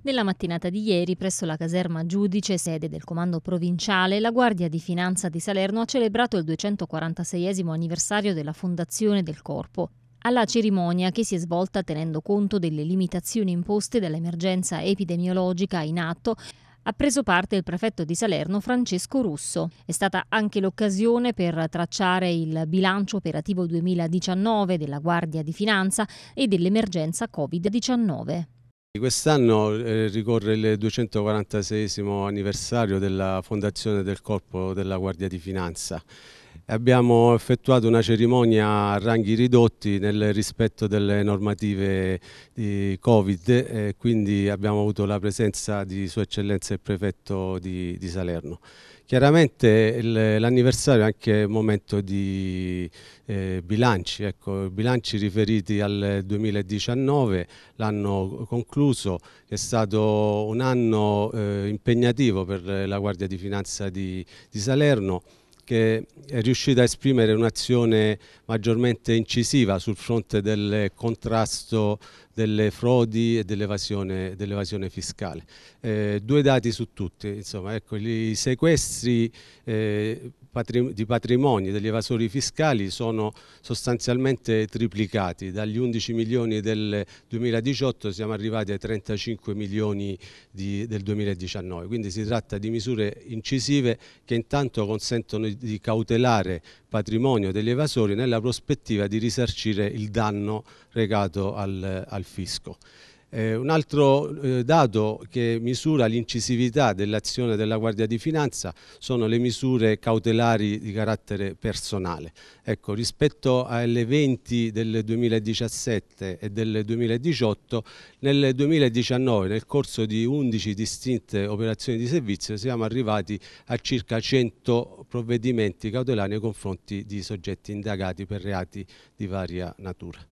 Nella mattinata di ieri, presso la caserma Giudice, sede del comando provinciale, la Guardia di Finanza di Salerno ha celebrato il 246 anniversario della fondazione del corpo. Alla cerimonia, che si è svolta tenendo conto delle limitazioni imposte dall'emergenza epidemiologica in atto, ha preso parte il prefetto di Salerno Francesco Russo. È stata anche l'occasione per tracciare il bilancio operativo 2019 della Guardia di Finanza e dell'emergenza Covid-19. Quest'anno eh, ricorre il 246 anniversario della fondazione del Corpo della Guardia di Finanza abbiamo effettuato una cerimonia a ranghi ridotti nel rispetto delle normative di Covid e quindi abbiamo avuto la presenza di Sua Eccellenza il Prefetto di, di Salerno. Chiaramente l'anniversario è anche un momento di eh, bilanci, ecco, bilanci riferiti al 2019, l'anno concluso, è stato un anno eh, impegnativo per la Guardia di Finanza di, di Salerno, che è riuscita a esprimere un'azione maggiormente incisiva sul fronte del contrasto delle frodi e dell'evasione dell fiscale. Eh, due dati su tutti, insomma, ecco, i sequestri eh, di patrimoni degli evasori fiscali sono sostanzialmente triplicati, dagli 11 milioni del 2018 siamo arrivati ai 35 milioni di, del 2019, quindi si tratta di misure incisive che intanto consentono di cautelare patrimonio degli evasori nella prospettiva di risarcire il danno recato al, al fisco. Eh, un altro eh, dato che misura l'incisività dell'azione della Guardia di Finanza sono le misure cautelari di carattere personale. Ecco, rispetto alle 20 del 2017 e del 2018, nel 2019 nel corso di 11 distinte operazioni di servizio siamo arrivati a circa 100 provvedimenti cautelari nei confronti di soggetti indagati per reati di varia natura.